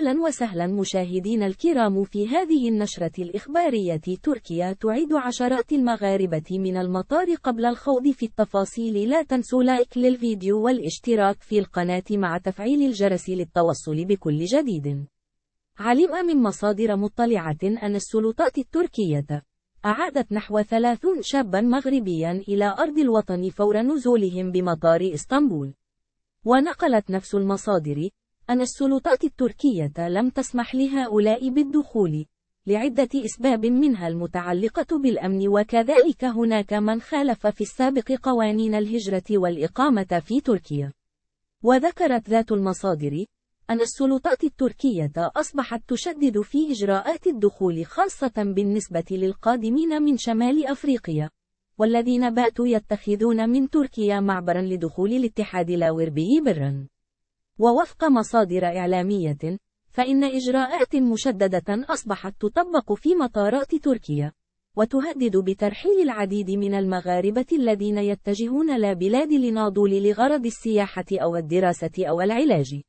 أهلا وسهلا مشاهدين الكرام في هذه النشرة الإخبارية تركيا تعيد عشرات المغاربة من المطار قبل الخوض في التفاصيل لا تنسوا لايك للفيديو والاشتراك في القناة مع تفعيل الجرس للتوصل بكل جديد علم من مصادر مطلعة أن السلطات التركية أعادت نحو ثلاثون شابا مغربيا إلى أرض الوطن فور نزولهم بمطار إسطنبول ونقلت نفس المصادر أن السلطات التركية لم تسمح لهؤلاء بالدخول لعدة أسباب منها المتعلقة بالأمن وكذلك هناك من خالف في السابق قوانين الهجرة والإقامة في تركيا. وذكرت ذات المصادر أن السلطات التركية أصبحت تشدد في إجراءات الدخول خاصة بالنسبة للقادمين من شمال أفريقيا. والذين باتوا يتخذون من تركيا معبرا لدخول الاتحاد الأوروبي برا ووفق مصادر إعلامية، فإن إجراءات مشددة أصبحت تطبق في مطارات تركيا، وتهدد بترحيل العديد من المغاربة الذين يتجهون إلى بلاد لناضول لغرض السياحة أو الدراسة أو العلاج.